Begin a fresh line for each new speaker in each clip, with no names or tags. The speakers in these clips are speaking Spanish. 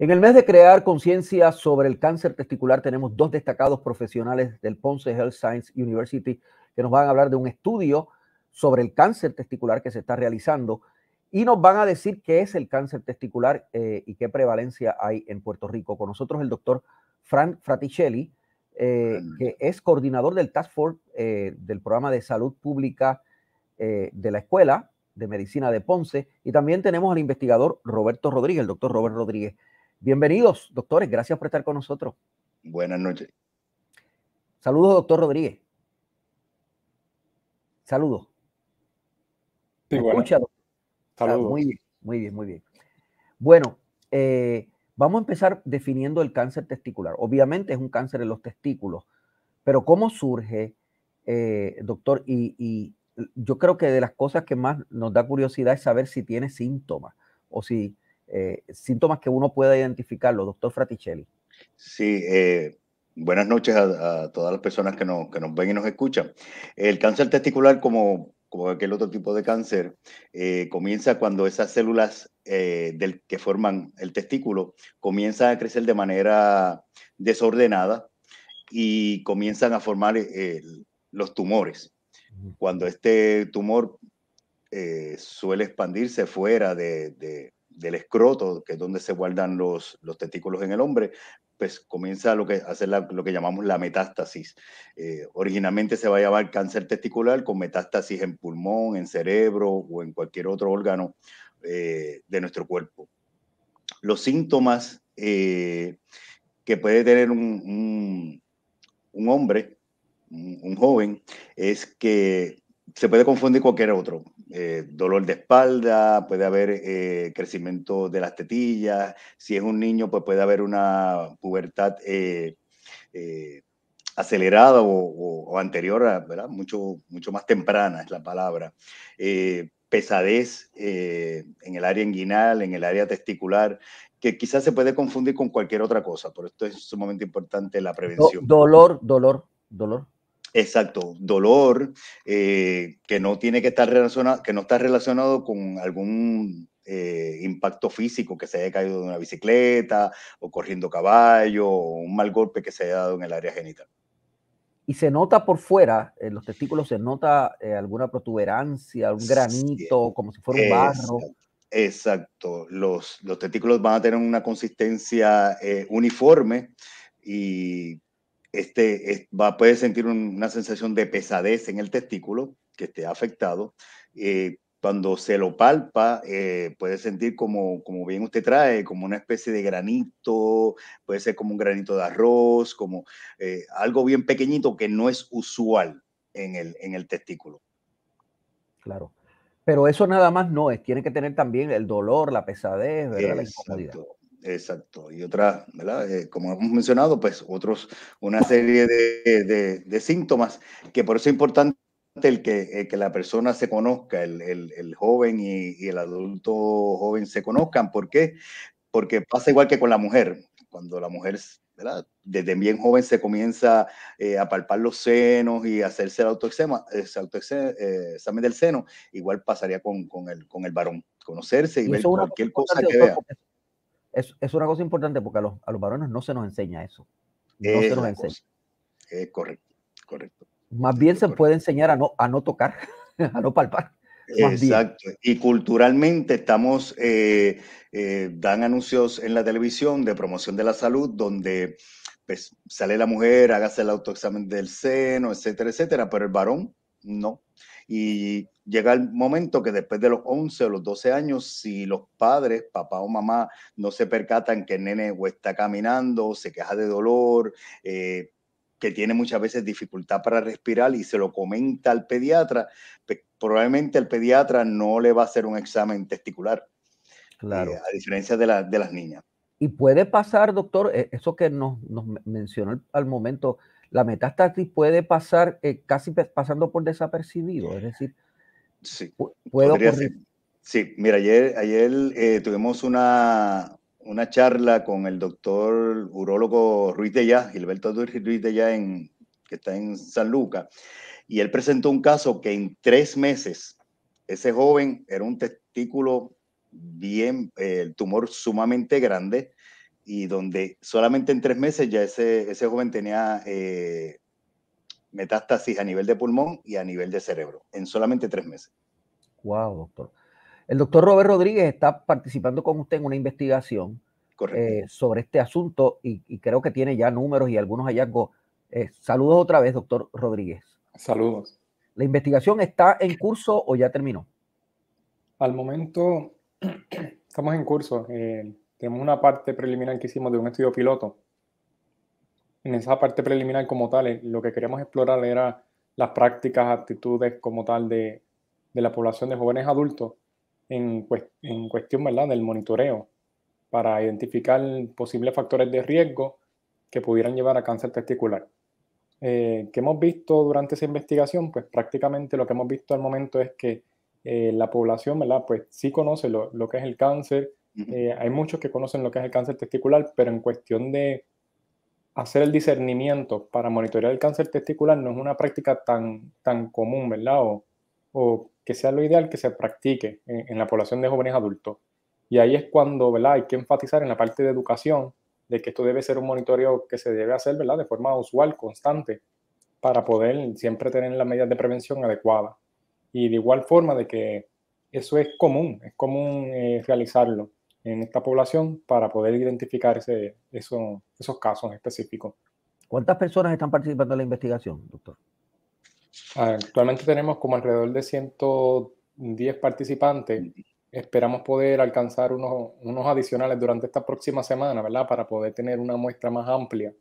En el mes de crear conciencia sobre el cáncer testicular tenemos dos destacados profesionales del Ponce Health Science University que nos van a hablar de un estudio sobre el cáncer testicular que se está realizando y nos van a decir qué es el cáncer testicular eh, y qué prevalencia hay en Puerto Rico. Con nosotros el doctor Frank Fraticelli, eh, que es coordinador del Task Force eh, del programa de salud pública de la Escuela de Medicina de Ponce, y también tenemos al investigador Roberto Rodríguez, el doctor Robert Rodríguez Bienvenidos, doctores. Gracias por estar con nosotros. Buenas noches. Saludos, doctor Rodríguez. Saludos. Ah, Saludos. muy bien, muy bien, muy bien. Bueno, eh, vamos a empezar definiendo el cáncer testicular. Obviamente es un cáncer en los testículos, pero ¿cómo surge, eh, doctor? y yo creo que de las cosas que más nos da curiosidad es saber si tiene síntomas o si eh, síntomas que uno pueda identificarlo, doctor Fraticelli.
Sí, eh, buenas noches a, todas las personas que nos, ven y nos escuchan. El cáncer testicular, como, aquel otro tipo de cáncer, eh, comienza cuando esas células del, que forman el testículo comienzan a crecer de manera desordenada y comienzan a formar los tumores. Cuando este tumor suele expandirse fuera de del escroto, que es donde se guardan los, los testículos en el hombre, pues comienza lo que hacer lo que llamamos la metástasis. Eh, originalmente se va a llamar cáncer testicular con metástasis en pulmón, en cerebro o en cualquier otro órgano eh, de nuestro cuerpo. Los síntomas eh, que puede tener un, hombre, un, joven, es que se puede confundir cualquier otro. Eh, dolor de espalda, puede haber eh, crecimiento de las tetillas. Si es un niño, pues puede haber una pubertad eh, acelerada o, anterior, Mucho, mucho más temprana es la palabra. pesadez en el área inguinal, en el área testicular, que quizás se puede confundir con cualquier otra cosa, por esto es sumamente importante la prevención.
dolor, dolor, dolor.
Exacto, dolor eh, que no tiene que estar relacionado, que no está relacionado con algún eh, impacto físico que se haya caído de una bicicleta o corriendo caballo o un mal golpe que se haya dado en
el área genital. Y se nota por fuera, en los testículos se nota eh, alguna protuberancia, un granito, como si fuera un barro.
Exacto, los, los testículos van a tener una consistencia uniforme y este, va puede sentir una sensación de pesadez en el testículo que esté afectado. Eh, cuando se lo palpa, eh, puede sentir como, como bien usted trae, como una especie de granito, puede ser como un granito de arroz, como eh, algo bien pequeñito que no es usual en el, en el testículo. Claro.
Pero eso nada más no es, tiene que tener también el dolor, la pesadez, la incomodidad.
Exacto, y otra, ¿verdad? Eh, como hemos mencionado, pues otros, una serie de, síntomas que por eso es importante el que, la persona se conozca, el, joven y, el adulto joven se conozcan. ¿Por qué? Porque pasa igual que con la mujer. Cuando la mujer, Desde bien joven se comienza eh, a palpar los senos y hacerse el autoexamen, eh, del seno, igual pasaría con, el, con el varón. Conocerse y, y ver cualquier cosa que vea
es, una cosa importante porque a los, varones no se nos enseña eso. No se nos enseña. Es correcto, correcto. Más bien se puede enseñar a no, a no tocar, a no palpar. Exacto.
Y culturalmente estamos, eh, eh, dan anuncios en la televisión de promoción de la salud donde pues, sale la mujer, hágase el autoexamen del seno, etcétera, etcétera, pero el varón no. Y llega el momento que después de los 11 o los 12 años, si los padres, papá o mamá, no se percatan que el nene o está caminando, se queja de dolor, eh, que tiene muchas veces dificultad para respirar y se lo comenta al pediatra, pues, probablemente el pediatra no le va a hacer un examen testicular. Eh, claro. a diferencia de, la, de, las niñas.
Y puede pasar, doctor, eh, eso que nos, nos mencionó al momento, la metástasis puede pasar casi pasando por desapercibido, es decir, Sí. Puedo
Sí, mira, ayer, eh, tuvimos una, una, charla con el doctor urólogo Ruiz de Ya, Gilberto Ruiz de Ya, en, que está en San Lucas, y él presentó un caso que en tres meses ese joven era un testículo bien, eh, el tumor sumamente grande, y donde solamente en tres meses ya ese, ese joven tenía eh, metástasis a nivel de pulmón y a nivel de cerebro, en solamente
tres meses. Wow, doctor. El doctor Robert Rodríguez está participando con usted en una investigación eh, sobre este asunto y, creo que tiene ya números y algunos hallazgos. Eh, saludos otra vez, doctor Rodríguez. Saludos. ¿La investigación está en
curso o ya terminó? Al momento estamos en curso. Eh, tenemos una parte preliminar que hicimos de un estudio piloto en esa parte preliminar como tal, eh, lo que queríamos explorar era las prácticas, actitudes como tal de, de la población de jóvenes adultos en, en cuestión ¿verdad? del monitoreo para identificar posibles factores de riesgo que pudieran llevar a cáncer testicular. Eh, ¿Qué hemos visto durante esa investigación? Pues prácticamente lo que hemos visto al momento es que eh, la población, ¿verdad? Pues sí conoce lo, lo que es el cáncer. Eh, hay muchos que conocen lo que es el cáncer testicular, pero en cuestión de hacer el discernimiento para monitorear el cáncer testicular no es una práctica tan, tan común, ¿verdad? O, o que sea lo ideal que se practique en, la población de jóvenes adultos. Y ahí es cuando, ¿verdad? Hay que enfatizar en la parte de educación de que esto debe ser un monitoreo que se debe hacer, ¿verdad? De forma usual, constante, para poder siempre tener las medidas de prevención adecuadas. Y de igual forma de que eso es común, es común eh, realizarlo en esta población para poder identificar ese, esos casos específicos. ¿Cuántas
personas están participando en la investigación, doctor?
Actualmente tenemos como alrededor de 110 participantes. Esperamos poder alcanzar unos, adicionales durante esta próxima semana, ¿verdad? Para poder tener una muestra más amplia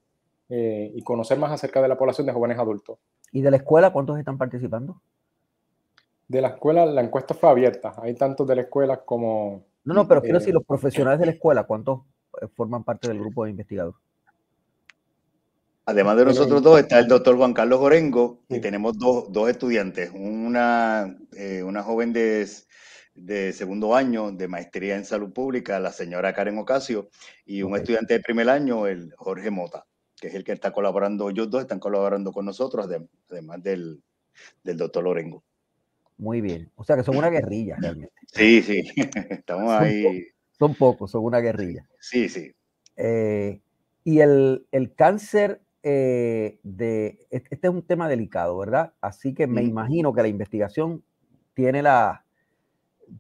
eh, y conocer más acerca de la población de jóvenes adultos.
¿Y de la escuela cuántos están participando?
De la escuela, la encuesta fue abierta. Hay tantos de la escuela como no, no, pero quiero si los
eh, profesionales de la eh, escuela, ¿cuántos eh, forman parte del grupo de investigadores? Además de nosotros
dos, está el doctor Juan Carlos Orengo y tenemos dos, estudiantes, una, una joven de, segundo año de maestría en salud pública, la señora Karen Ocasio, y un estudiante de primer año, el Jorge Mota, que es el que está colaborando, ellos dos están colaborando con nosotros, además del, del doctor Lorengo.
Muy bien. O sea que son una guerrilla realmente.
Sí, sí. Estamos ahí.
son pocos, son una guerrilla. Sí, sí. Eh, y el, cáncer eh, de. Este es un tema delicado, ¿verdad? Así que me imagino que la investigación tiene la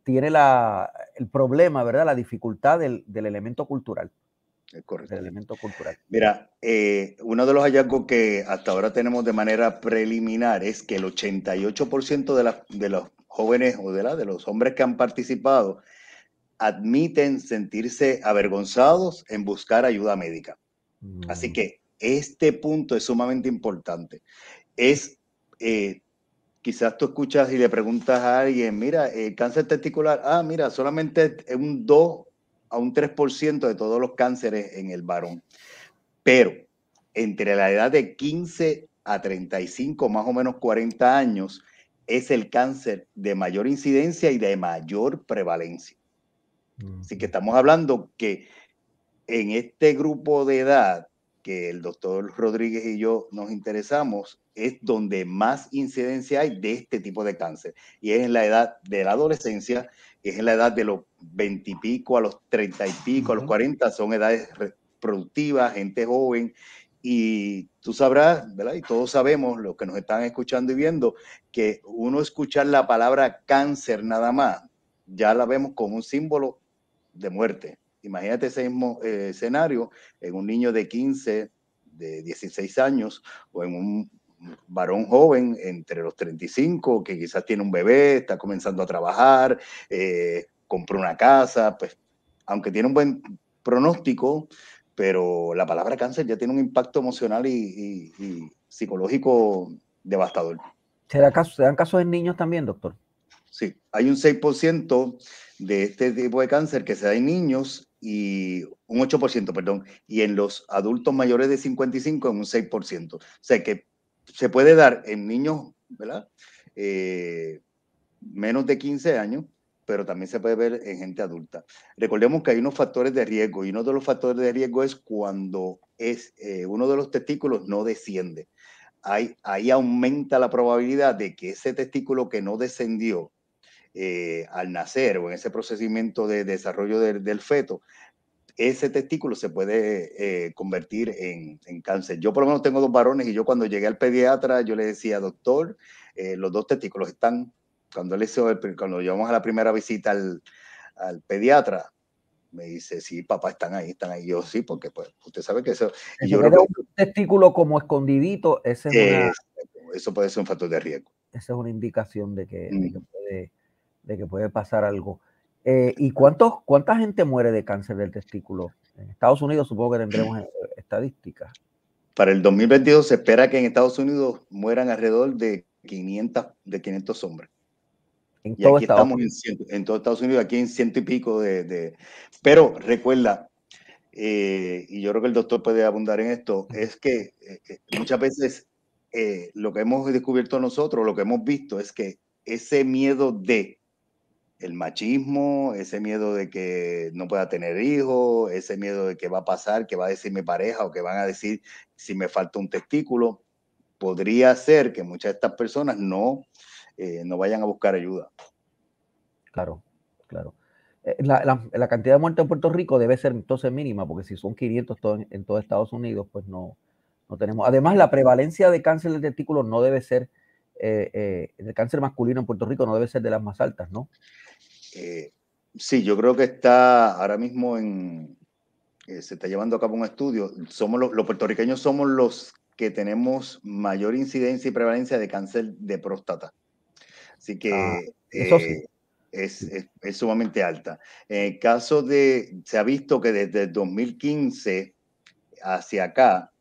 tiene la, el problema, ¿verdad? La dificultad del, del elemento cultural. El elemento cultural.
Mira, eh, uno de los hallazgos que hasta ahora tenemos de manera preliminar es que el 88% de, de los jóvenes o de, de los hombres que han participado admiten sentirse avergonzados en buscar ayuda médica. Así mm. que este punto es sumamente importante. Es, eh, quizás tú escuchas y le preguntas a alguien, mira, el cáncer testicular, ah, mira, solamente es un 2 a un 3% de todos los cánceres en el varón. Pero entre la edad de 15 a 35, más o menos 40 años, es el cáncer de mayor incidencia y de mayor prevalencia. Mm. Así que estamos hablando que en este grupo de edad que el doctor Rodríguez y yo nos interesamos, es donde más incidencia hay de este tipo de cáncer. Y es en la edad de la adolescencia es en la edad de los veintipico a los treinta y pico, a los cuarenta, son edades productivas, gente joven, y tú sabrás, ¿verdad? Y todos sabemos, los que nos están escuchando y viendo, que uno escuchar la palabra cáncer nada más, ya la vemos como un símbolo de muerte. Imagínate ese mismo eh, escenario en un niño de 15, de 16 años o en un varón joven entre los 35, que quizás tiene un bebé, está comenzando a trabajar, eh, compró una casa, pues aunque tiene un buen pronóstico, pero la palabra cáncer ya tiene un impacto emocional y, psicológico devastador.
¿Se, ¿Se dan casos en niños también, doctor?
Sí, hay un 6% de este tipo de cáncer que se da en niños y un 8%, perdón, y en los adultos mayores de 55 en un 6%. O sea que se puede dar en niños, ¿verdad? Eh, menos de 15 años, pero también se puede ver en gente adulta. Recordemos que hay unos factores de riesgo y uno de los factores de riesgo es cuando es, eh, uno de los testículos no desciende. Ahí, aumenta la probabilidad de que ese testículo que no descendió eh, al nacer o en ese procedimiento de desarrollo del feto ese testículo se puede eh, convertir en, en, cáncer. Yo por lo menos tengo dos varones y yo cuando llegué al pediatra yo le decía, doctor, eh, los dos testículos están, cuando le cuando llevamos a la primera visita al, al, pediatra, me dice, sí, papá, están ahí, están ahí. Yo sí, porque pues usted sabe que eso... un testículo como
escondidito, ese es
eso puede ser un factor de riesgo.
Esa es una indicación de que, de que mm. puede pasar algo. Eh, ¿Y cuántos, cuánta gente muere de cáncer del testículo? En Estados Unidos supongo que tendremos eh, estadísticas.
Para el 2022 se espera que en Estados Unidos mueran alrededor de 500, de 500 hombres.
En y todo Estados estamos
Unidos. En, todo Estados Unidos, aquí en ciento y pico de... pero recuerda, eh, y yo creo que el doctor puede abundar en esto, es que muchas veces lo que hemos descubierto nosotros, lo que hemos visto es que ese miedo de el machismo, ese miedo de que no pueda tener hijos, ese miedo de que va a pasar, que va a decir mi pareja o que van a decir si me falta un testículo, podría ser que muchas de estas personas no, eh, no vayan a buscar
ayuda. Claro, claro. Eh, la, cantidad de muertes en Puerto Rico debe ser entonces mínima, porque si son 500 en, todo Estados Unidos, pues no, no tenemos. Además, la prevalencia de cáncer de testículo no debe ser eh, eh, el cáncer masculino en Puerto Rico no debe ser de las más altas, ¿no?
Eh, sí, yo creo que está ahora mismo en... se está llevando a cabo un estudio. Somos los, puertorriqueños somos los que tenemos mayor incidencia y prevalencia de cáncer de próstata. Así que ah, eso es, sumamente alta. En el caso de, se ha visto que desde 2015 hacia acá,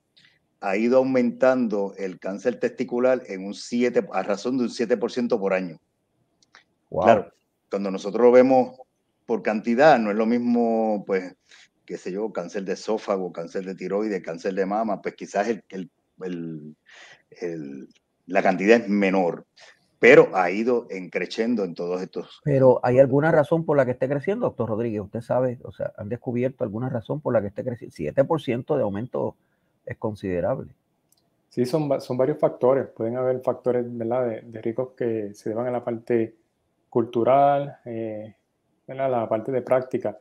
ha ido aumentando el cáncer testicular en un 7, a razón de un 7% por año. Claro, cuando nosotros lo vemos por cantidad, no es lo mismo, pues, qué sé yo, cáncer de esófago, cáncer de tiroides, cáncer de mama, pues quizás el, la cantidad es menor, pero ha ido creciendo en todos estos.
Pero hay alguna razón por la que esté creciendo, doctor Rodríguez, usted sabe, o sea, han descubierto alguna razón por la que esté creciendo. 7% de aumento es considerable.
Sí, son, son varios factores. Pueden haber factores ¿verdad? De, de, ricos que se deban a la parte cultural, eh, la parte de práctica.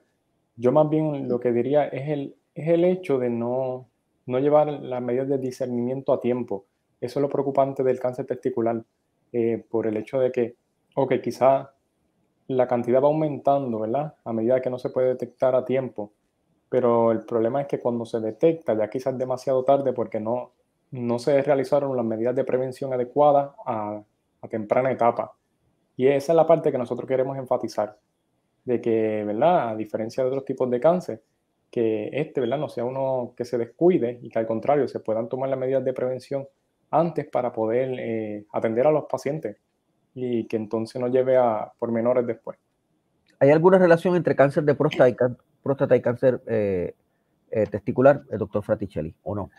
Yo más bien lo que diría es el, es el hecho de no, no llevar las medidas de discernimiento a tiempo. Eso es lo preocupante del cáncer testicular, eh, por el hecho de que, que quizá la cantidad va aumentando, ¿verdad? A medida que no se puede detectar a tiempo, pero el problema es que cuando se detecta, ya quizás demasiado tarde porque no, no se realizaron las medidas de prevención adecuadas a, a temprana etapa. Y esa es la parte que nosotros queremos enfatizar, de que, ¿verdad? A diferencia de otros tipos de cáncer, que este, ¿verdad? No sea uno que se descuide y que al contrario se puedan tomar las medidas de prevención antes para poder eh, atender a los pacientes y que entonces no lleve a pormenores después.
¿Hay alguna relación entre cáncer de próstata y próstata y cáncer eh, eh, testicular, el doctor Fraticelli, ¿o no?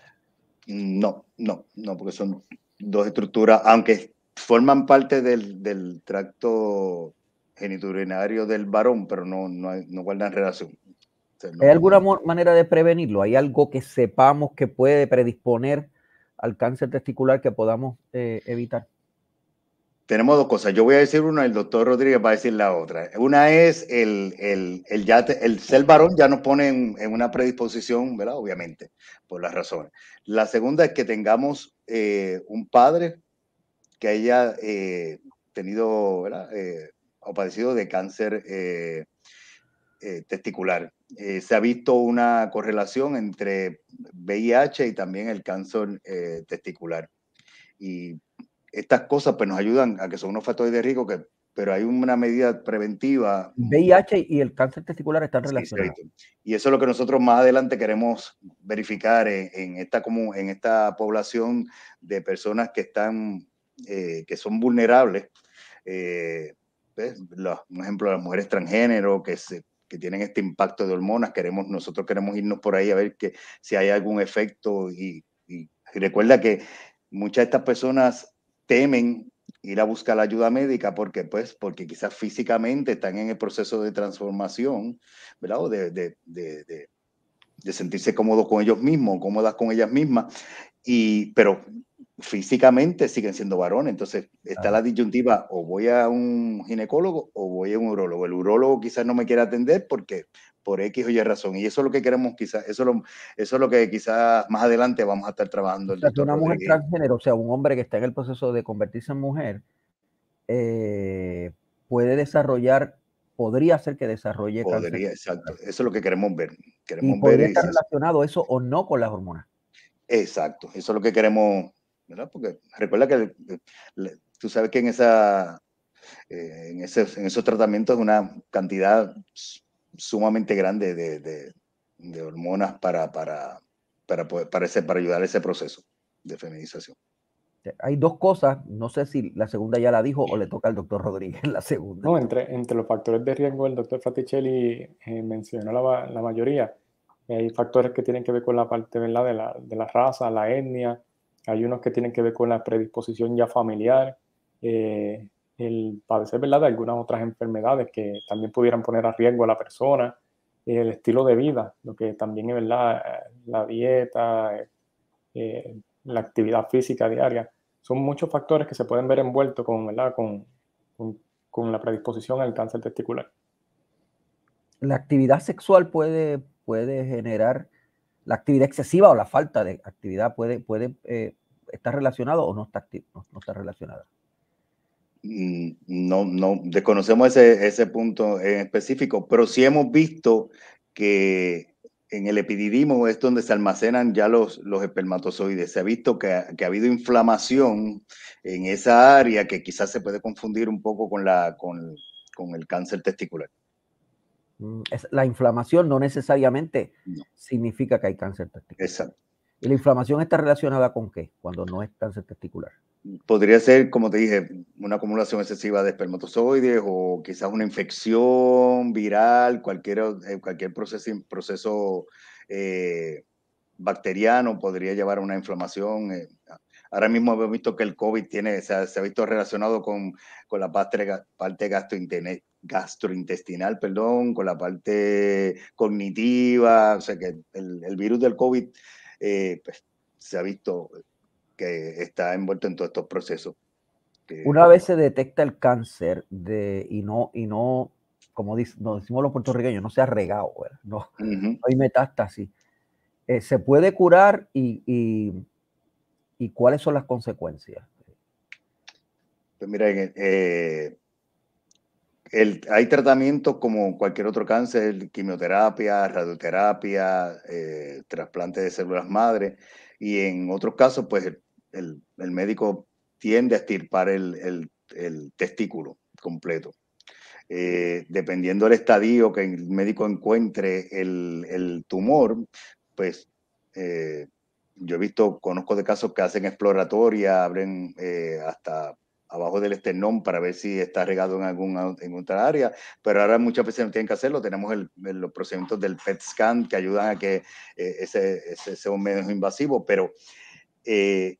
No, no, no, porque son
dos estructuras, aunque forman parte del, tracto geniturinario del varón, pero no, no, guardan relación.
¿Hay alguna manera de prevenirlo? ¿Hay algo que sepamos que puede predisponer al cáncer testicular que podamos eh, evitar?
tenemos dos cosas. Yo voy a decir una, el doctor Rodríguez va a decir la otra. Una es el, el, el ya ser varón ya nos pone en, una predisposición, ¿verdad? Obviamente, por las razones. La segunda es que tengamos eh, un padre que haya eh, tenido, ¿verdad? Eh, o padecido de cáncer testicular. se ha visto una correlación entre VIH y también el cáncer testicular. Y estas cosas pues nos ayudan a que son unos factores de riesgo, que, pero hay una medida preventiva. VIH y el cáncer testicular están relacionados. y eso es lo que nosotros más adelante queremos verificar en, esta, como, en esta población de personas que, están, eh, que son vulnerables. Eh, pues, un ejemplo, las mujeres transgénero que se tienen este impacto de hormonas, queremos, nosotros queremos irnos por ahí a ver que, si hay algún efecto y recuerda que muchas de estas personas temen ir a buscar la ayuda médica porque, pues, porque quizás físicamente están en el proceso de transformación, ¿verdad? de, sentirse cómodos con ellos mismos, cómodas con ellas mismas, y, pero físicamente siguen siendo varones. Entonces está la disyuntiva, o voy a un ginecólogo o voy a un urologo. El urologo quizás no me quiera atender porque por X o Y razón. Y eso es lo que queremos quizás, eso, es lo, eso lo que quizás más adelante vamos a estar trabajando. o sea, una mujer
transgénero, o sea, un hombre que está en el proceso de convertirse en mujer, eh, puede desarrollar, podría hacer que desarrolle podría,
exacto. Eso es lo que queremos ver. Queremos ¿Y
relacionado eso o no con las hormonas.
Exacto, eso es lo que queremos, ¿verdad? Porque recuerda que tú sabes que en esa eh, en, ese, en, esos tratamientos una cantidad sumamente grande de, de, de hormonas para, para, para, poder, para, para ayudar a ese proceso de
feminización. Hay dos cosas, no sé si la segunda ya la dijo o le toca al doctor Rodríguez la
segunda. No, entre, entre los factores de riesgo, el doctor Fraticelli eh, mencionó la, la mayoría. Hay factores que tienen que ver con la parte De, la, de la raza, la etnia, hay unos que tienen que ver con la predisposición ya familiar, eh, el padecer ¿verdad? de algunas otras enfermedades que también pudieran poner a riesgo a la persona, el estilo de vida, lo que también es verdad, la dieta, eh, la actividad física diaria. Son muchos factores que se pueden ver envueltos con, Con, la predisposición al cáncer testicular.
La actividad sexual puede, puede generar, la actividad excesiva o la falta de actividad puede, puede eh, estar relacionado o no no está relacionada
no, no desconocemos ese, ese punto en específico, pero sí hemos visto que en el epididimo es donde se almacenan ya los, los espermatozoides. Se ha visto que, ha habido inflamación en esa área que quizás se puede confundir un poco con, la, con, con el cáncer testicular.
Mm, la inflamación no necesariamente significa que hay cáncer testicular. Exacto. ¿Y la inflamación está relacionada con qué? Cuando no es cáncer testicular
podría ser, como te dije, una acumulación excesiva de espermatozoides o quizás una infección viral, eh, cualquier, cualquier proceso, proceso eh, bacteriano podría llevar a una inflamación. Eh, ahora mismo hemos visto que el COVID tiene, se ha visto relacionado con, con la parte, gastrointestinal, perdón, con la parte cognitiva, o sea que el, el virus del COVID pues, se ha visto que está envuelto en todos estos procesos.
Una vez se detecta el cáncer de, y, no, y no, como nos decimos los puertorriqueños, no se ha regado, No, hay metástasis. Eh, ¿Se puede curar y, y, cuáles son las consecuencias?
Pues mira, eh, hay tratamientos como cualquier otro cáncer, quimioterapia, radioterapia, eh, trasplante de células madre, y en otros casos, pues el, médico tiende a estirpar el, testículo completo. Eh, dependiendo del estadio que el médico encuentre el, tumor, pues eh, yo he visto, conozco de casos que hacen exploratoria, abren eh, hasta abajo del esternón para ver si está regado en, alguna, en otra área, pero ahora muchas veces no tienen que hacerlo, tenemos los procedimientos del PET scan que ayudan a que ese, ese, sea un menos invasivo, pero eh,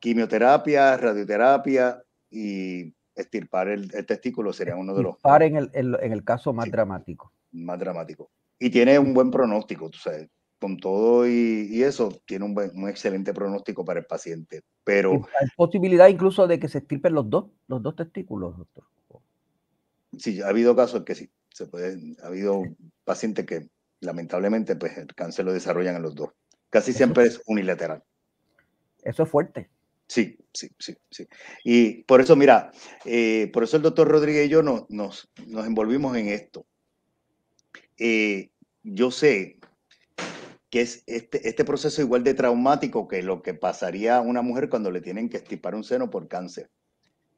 quimioterapia, radioterapia y estirpar el, testículo sería
uno de los... Par en el, caso más dramático. Más dramático. Y tiene un buen pronóstico,
tú sabes, con todo y, eso, tiene un, buen, excelente pronóstico para el paciente. Pero...
Hay posibilidad incluso de que se estirpen los dos, los dos testículos, doctor.
Sí, ha habido casos que sí. Se ha habido pacientes que lamentablemente pues el cáncer lo desarrollan en los dos. Casi siempre es unilateral.
Eso es fuerte.
Sí, sí, sí, sí. Y por eso, mira, eh, por eso el doctor Rodríguez y yo no, nos, envolvimos en esto. Eh, yo sé que es este, este proceso igual de traumático que lo que pasaría a una mujer cuando le tienen que estipar un seno por cáncer.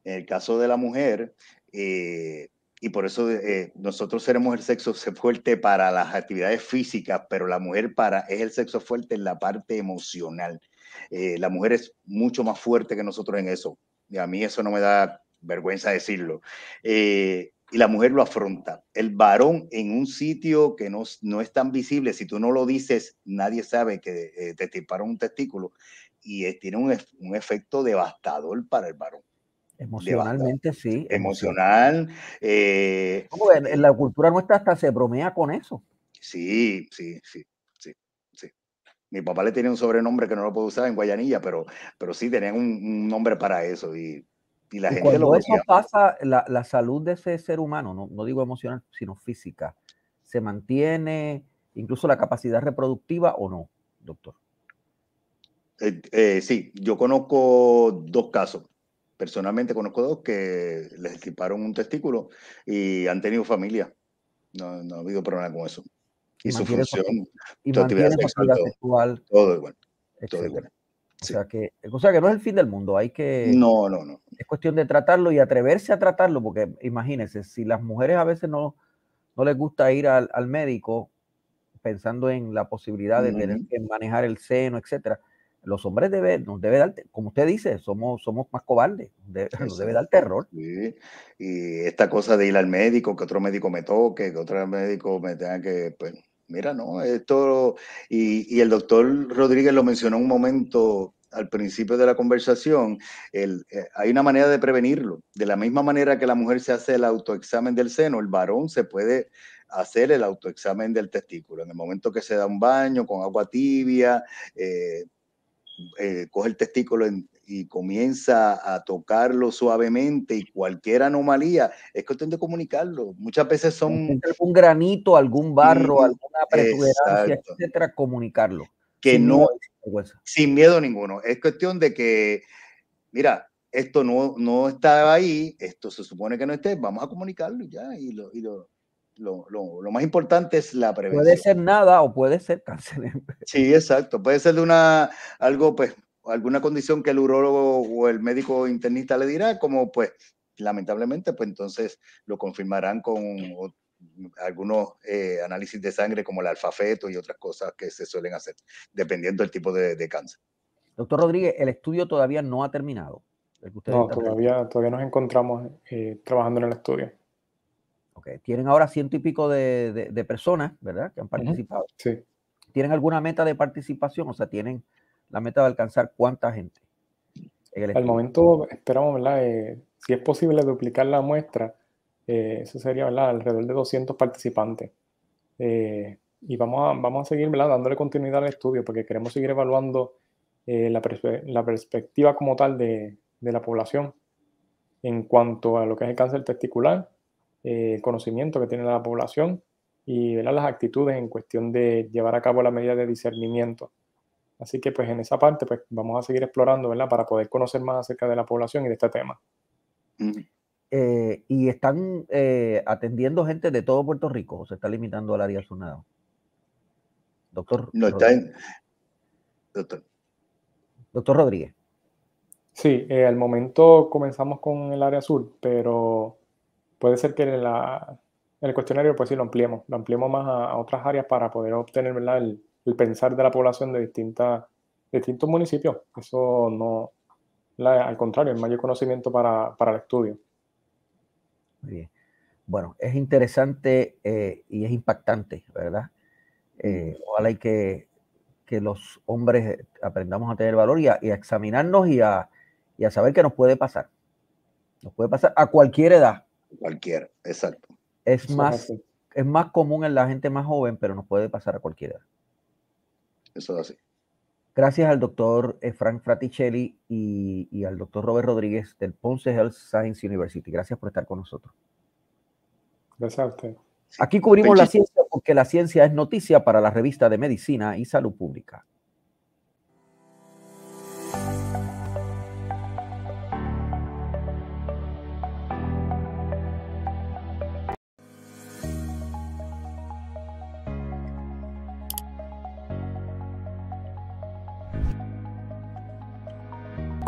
En el caso de la mujer, eh, y por eso nosotros seremos el sexo fuerte para las actividades físicas, pero la mujer para, es el sexo fuerte en la parte emocional. Eh, la mujer es mucho más fuerte que nosotros en eso. Y a mí eso no me da vergüenza decirlo. Eh, y la mujer lo afronta. El varón en un sitio que no, no es tan visible, si tú no lo dices, nadie sabe que eh, te estiparon un testículo y tiene un, efecto devastador para el varón.
Emocionalmente sí. Emocional. en, en, la cultura nuestra hasta se bromea con eso. Sí, sí,
sí mi papá le tiene un sobrenombre que no lo puedo usar en Guayanilla, pero, pero sí tenían un, nombre para eso. Y, y la gente lo eso
pasa, la, salud de ese ser humano, no, digo emocional, sino física, se mantiene incluso la capacidad reproductiva o no, doctor.
Eh, eh, sí, yo conozco dos casos. Personalmente conozco dos que les equiparon un testículo y han tenido familia. No, no ha habido problema con eso
y su función, y mantiene sexual, sexual, todo igual, O, sea que, que no es el fin del mundo, hay que... No, no, no. Es cuestión de tratarlo y atreverse a tratarlo, porque imagínense, si las mujeres a veces no, no les gusta ir al, médico pensando en la posibilidad de tener que manejar el seno, etcétera, los hombres debe, nos debe dar, como usted dice, somos, somos más cobardes, nos debe dar terror. Y esta cosa
de ir al médico, que otro médico me toque, que otro médico me tenga que, pues, mira, no, esto, y, el doctor Rodríguez lo mencionó un momento al principio de la conversación, eh, hay una manera de prevenirlo. De la misma manera que la mujer se hace el autoexamen del seno, el varón se puede hacer el autoexamen del testículo. En el momento que se da un baño con agua tibia, eh, eh, coge el testículo y comienza a tocarlo suavemente y cualquier anomalía, es cuestión
de comunicarlo. Muchas veces son... Un granito, algún barro, alguna protuberancia, etcétera, comunicarlo. Que no...
sin miedo ninguno. Es cuestión de que, mira, esto no, no estaba ahí, esto se supone que no esté, vamos a comunicarlo ya y lo, y lo, lo, lo, más
importante es la prevención. Puede ser nada o puede ser cáncer.
Sí, exacto. Puede ser de una, algo, pues, alguna condición que el urólogo o el médico internista le dirá, como pues, lamentablemente, pues entonces lo confirmarán con algunos eh, análisis de sangre como el alfafeto y otras cosas que se suelen hacer, dependiendo del tipo de, cáncer.
Doctor Rodríguez, el estudio todavía no ha terminado. no, todavía, todavía nos encontramos eh, trabajando en el estudio. Tienen ahora ciento y pico de, personas, ¿verdad? Que han participado. ¿Tienen alguna meta de participación? O sea, ¿tienen la meta de alcanzar cuánta gente?
Al momento esperamos, ¿verdad? Eh, si es posible duplicar la muestra, eh, eso sería, Alrededor de 200 participantes. Eh, y vamos a, vamos a seguir, Dándole continuidad al estudio porque queremos seguir evaluando la, perspectiva como tal de la población en cuanto a lo que es el cáncer testicular, eh, el conocimiento que tiene la población y las actitudes en cuestión de llevar a cabo la medida de discernimiento. Así que pues en esa parte pues vamos a seguir explorando, ¿verdad? Para poder conocer más acerca de la población y de este tema.
Eh, ¿Y están eh, atendiendo gente de todo Puerto Rico o se está limitando al área sonado?
Doctor. No está Doctor. Doctor Rodríguez. Sí, al momento comenzamos con el área sur, pero puede ser que en, el cuestionario pues sí lo ampliemos, lo ampliemos más a, otras áreas para poder obtener El, pensar de la población de, distintas, distintos municipios. Eso no, al contrario, es mayor conocimiento para, el estudio.
Muy bien. Bueno, es interesante eh, y es impactante, ¿verdad? Eh, ojalá y que, que, los hombres aprendamos a tener valor y a, examinarnos y a, y a saber qué nos puede pasar. Nos puede pasar a cualquier edad, Cualquiera, exacto. Es más, es, más común en la gente más joven, pero nos puede pasar a cualquiera. Eso es así. Gracias al doctor eh, Frank Fraticelli y, al doctor Robert Rodríguez del Ponce Health Science University. Gracias por estar con nosotros.
Gracias a Aquí cubrimos la ciencia
porque la ciencia es noticia para la revista de Medicina y Salud Pública.